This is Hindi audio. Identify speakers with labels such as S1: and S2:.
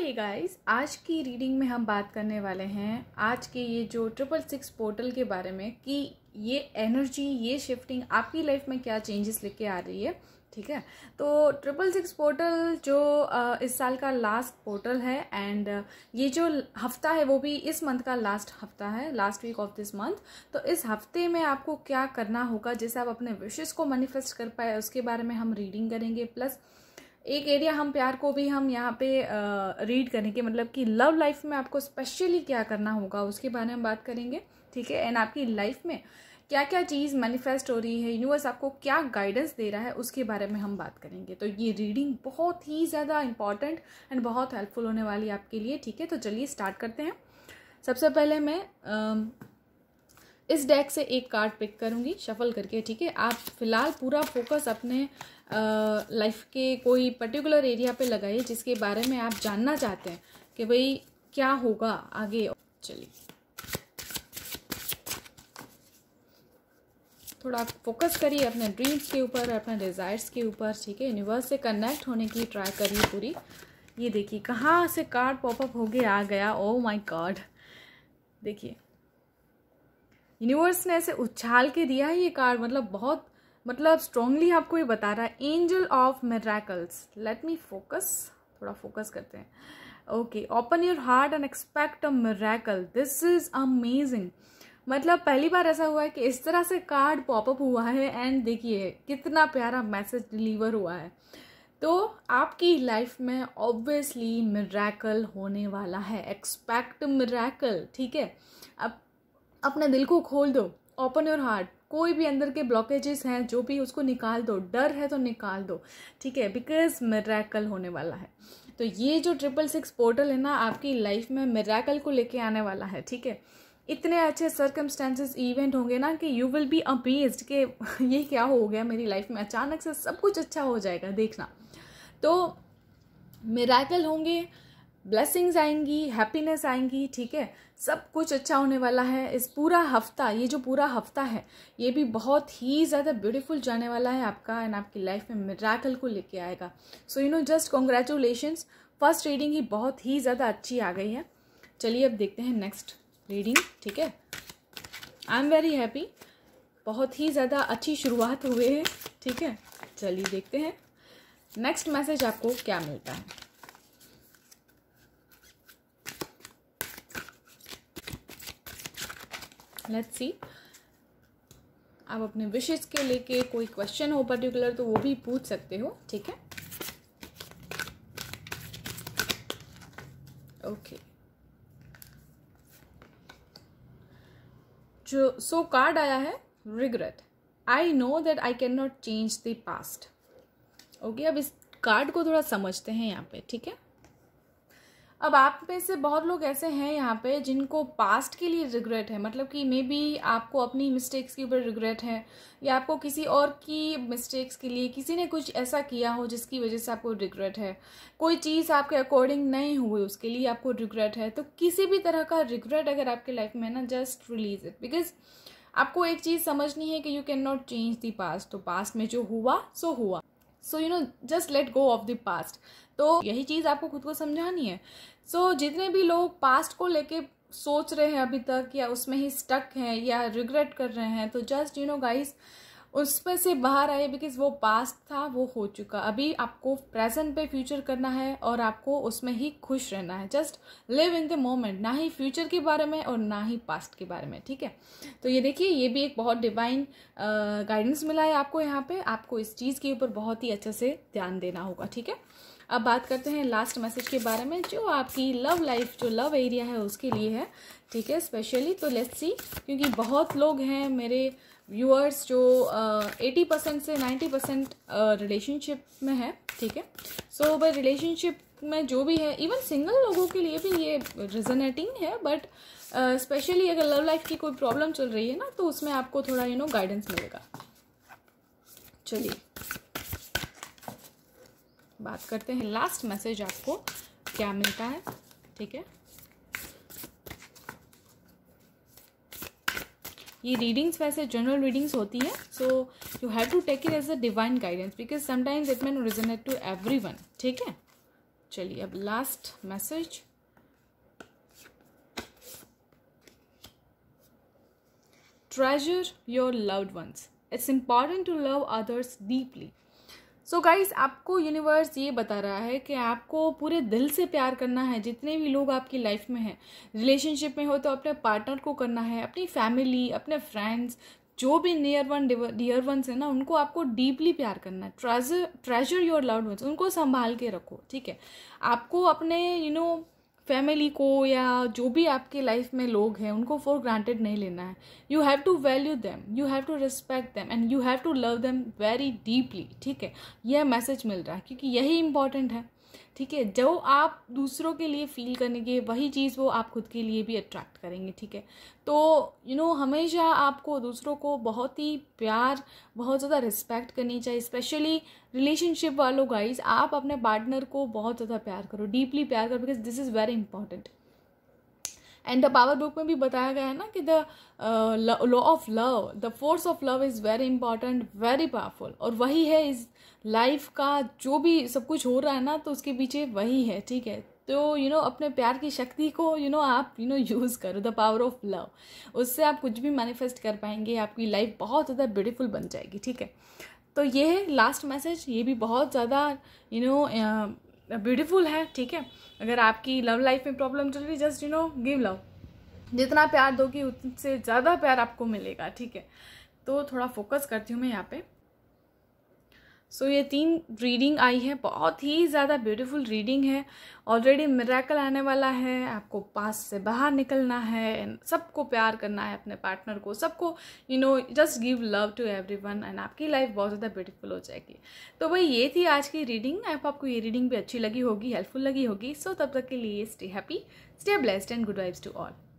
S1: हे गाइस आज की रीडिंग में हम बात करने वाले हैं आज के ये जो ट्रिपल सिक्स पोर्टल के बारे में कि ये एनर्जी ये शिफ्टिंग आपकी लाइफ में क्या चेंजेस लेके आ रही है ठीक है तो ट्रिपल सिक्स पोर्टल जो इस साल का लास्ट पोर्टल है एंड ये जो हफ्ता है वो भी इस मंथ का लास्ट हफ्ता है last week of this month तो इस हफ्ते में आपको क्या करना होगा जैसे आप अपने विशेष को मैनिफेस्ट कर पाए उसके बारे में हम रीडिंग करेंगे प्लस एक एरिया हम प्यार को भी हम यहाँ पे रीड करेंगे मतलब कि लव लाइफ में आपको स्पेशली क्या करना होगा उसके बारे में हम बात करेंगे ठीक है एंड आपकी लाइफ में क्या क्या चीज़ मैनिफेस्ट हो रही है यूनिवर्स आपको क्या गाइडेंस दे रहा है उसके बारे में हम बात करेंगे तो ये रीडिंग बहुत ही ज़्यादा इंपॉर्टेंट एंड बहुत हेल्पफुल होने वाली है आपके लिए ठीक है तो चलिए स्टार्ट करते हैं सबसे पहले मैं आ, इस डेक से एक कार्ड पिक करूँगी शफल करके ठीक है आप फिलहाल पूरा फोकस अपने लाइफ के कोई पर्टिकुलर एरिया पे लगाइए जिसके बारे में आप जानना चाहते हैं कि भाई क्या होगा आगे चलिए थोड़ा फोकस करिए अपने ड्रीम्स के ऊपर अपने डिज़ायर्स के ऊपर ठीक है यूनिवर्स से कनेक्ट होने की ट्राई करिए पूरी ये देखिए कहाँ से कार्ड पॉपअप हो गया आ गया ओ माई गॉड देखिए यूनिवर्स ने ऐसे उछाल के दिया है ये कार्ड मतलब बहुत मतलब स्ट्रांगली आपको ये बता रहा है angel of miracles let me focus थोड़ा फोकस करते हैं okay open your heart and expect a miracle this is amazing मतलब पहली बार ऐसा हुआ है कि इस तरह से कार्ड पॉपअप हुआ है एंड देखिए कितना प्यारा मैसेज डिलीवर हुआ है तो आपकी लाइफ में ऑब्वियसली मिराकल होने वाला है एक्सपेक्ट मिराकल ठीक है अब अपने दिल को खोल दो ओपन योर हार्ट कोई भी अंदर के ब्लॉकेजेस हैं जो भी उसको निकाल दो डर है तो निकाल दो ठीक है बिकॉज मेरेकल होने वाला है तो ये जो ट्रिपल सिक्स पोर्टल है ना आपकी लाइफ में मेरेकल को लेके आने वाला है ठीक है इतने अच्छे सर्कमस्टेंसेस इवेंट होंगे ना कि यू विल बी अमेज्ड के ये क्या हो गया मेरी लाइफ में अचानक से सब कुछ अच्छा हो जाएगा देखना तो मेरेकल होंगे ब्लेसिंग्स आएंगी हैप्पीनेस आएंगी ठीक है सब कुछ अच्छा होने वाला है इस पूरा हफ्ता ये जो पूरा हफ्ता है ये भी बहुत ही ज़्यादा ब्यूटीफुल जाने वाला है आपका एंड आपकी लाइफ में मिराकल को लेके आएगा so you know just congratulations first reading ही बहुत ही ज़्यादा अच्छी आ गई है चलिए अब देखते हैं नेक्स्ट रीडिंग ठीक है आई एम वेरी हैप्पी बहुत ही ज़्यादा अच्छी शुरुआत हुए है ठीक है चलिए देखते हैं नेक्स्ट मैसेज आपको क्या मिलता है लेट्स सी आप अपने विशेष के लेके कोई क्वेश्चन हो पर्टिकुलर तो वो भी पूछ सकते हो ठीक है ओके जो सो कार्ड आया है regret I know that I can not change the past okay अब इस कार्ड को थोड़ा समझते हैं यहाँ पे ठीक है अब आप में से बहुत लोग ऐसे हैं यहाँ पे जिनको पास्ट के लिए रिग्रेट है मतलब कि मे बी आपको अपनी मिस्टेक्स के ऊपर रिग्रेट है या आपको किसी और की मिस्टेक्स के लिए किसी ने कुछ ऐसा किया हो जिसकी वजह से आपको रिग्रेट है कोई चीज़ आपके अकॉर्डिंग नहीं हुई उसके लिए आपको रिग्रेट है तो किसी भी तरह का रिग्रेट अगर आपके लाइफ में है ना जस्ट रिलीज इट बिकॉज आपको एक चीज़ समझनी है कि you can not change the past तो पास्ट में जो हुआ सो हुआ so you know just let go of the past तो यही चीज़ आपको खुद को समझानी है सो so, जितने भी लोग पास्ट को लेके सोच रहे हैं अभी तक या उसमें ही स्टक हैं या रिग्रेट कर रहे हैं तो जस्ट यू नो गाइस उसमें से बाहर आए बिकॉज वो पास्ट था वो हो चुका अभी आपको प्रेजेंट पे फ्यूचर करना है और आपको उसमें ही खुश रहना है just live in the moment ना ही फ्यूचर के बारे में और ना ही पास्ट के बारे में ठीक है तो ये देखिए ये भी एक बहुत डिवाइन गाइडेंस मिला है आपको यहाँ पे आपको इस चीज़ के ऊपर बहुत ही अच्छे से ध्यान देना होगा ठीक है अब बात करते हैं लास्ट मैसेज के बारे में जो आपकी लव लाइफ जो लव एरिया है उसके लिए है ठीक है स्पेशली तो लेट्स सी क्योंकि बहुत लोग हैं मेरे व्यूअर्स जो एटी uh, परसेंट से नाइन्टी परसेंट रिलेशनशिप में है ठीक है सो भाई रिलेशनशिप में जो भी है इवन सिंगल लोगों के लिए भी ये रिजनेटिंग है बट स्पेशली uh, अगर लव लाइफ की कोई प्रॉब्लम चल रही है ना तो उसमें आपको थोड़ा यू नो गाइडेंस मिलेगा चलिए बात करते हैं लास्ट मैसेज आपको क्या मिलता है ठीक है ये रीडिंग्स वैसे जनरल रीडिंग्स होती हैं so you have to take it as a divine guidance because sometimes it man resonate to everyone ठीक है चलिए अब last message treasure your loved ones it's important to love others deeply so so guys आपको यूनिवर्स ये बता रहा है कि आपको पूरे दिल से प्यार करना है जितने भी लोग आपकी लाइफ में हैं रिलेशनशिप में हो तो अपने पार्टनर को करना है अपनी फैमिली अपने फ्रेंड्स जो भी नियर वन डियर वंस है ना उनको आपको डीपली प्यार करना है treasure treasure your loved ones उनको संभाल के रखो ठीक है आपको अपने you you know know, family को या जो भी आपके लाइफ में लोग हैं उनको फॉर ग्रांटेड नहीं लेना है you have to value them you have to respect them and you have to love them very deeply ठीक है यह मैसेज मिल रहा है क्योंकि यही इंपॉर्टेंट है ठीक है जो आप दूसरों के लिए फील करेंगे वही चीज़ वो आप खुद के लिए भी अट्रैक्ट करेंगे ठीक है तो यू you नो know, हमेशा आपको दूसरों को बहुत ही प्यार बहुत ज़्यादा रिस्पेक्ट करनी चाहिए स्पेशली रिलेशनशिप वालों गाइज आप अपने पार्टनर को बहुत ज़्यादा प्यार करो डीपली प्यार करो because this is very important and the power book में भी बताया गया है ना कि the law of love the force of love is very important very powerful और वही है इस लाइफ का जो भी सब कुछ हो रहा है ना तो उसके पीछे वही है ठीक है तो यू you नो know, अपने प्यार की शक्ति को यू you नो know, आप यू नो यूज़ करो द पावर ऑफ लव उससे आप कुछ भी मैनिफेस्ट कर पाएंगे आपकी लाइफ बहुत ज़्यादा ब्यूटीफुल बन जाएगी ठीक है तो ये है लास्ट मैसेज ये भी बहुत ज़्यादा यू नो uh, ब्यूटीफुल है ठीक है अगर आपकी लव लाइफ में प्रॉब्लम चल रही just you know give love जितना प्यार दोगी उतने से ज़्यादा प्यार आपको मिलेगा ठीक है तो थोड़ा फोकस करती हूँ मैं यहाँ पे सो so, ये तीन रीडिंग आई है बहुत ही ज़्यादा ब्यूटीफुल रीडिंग है ऑलरेडी मेराकल आने वाला है आपको पास से बाहर निकलना है सबको प्यार करना है अपने पार्टनर को सबको you know just give love to everyone and आपकी लाइफ बहुत ज़्यादा ब्यूटीफुल हो जाएगी तो भाई ये थी आज की रीडिंग आप आपको ये रीडिंग भी अच्छी लगी होगी हेल्पफुल लगी होगी सो so, तब तक के लिए stay happy stay blessed and good vibes to all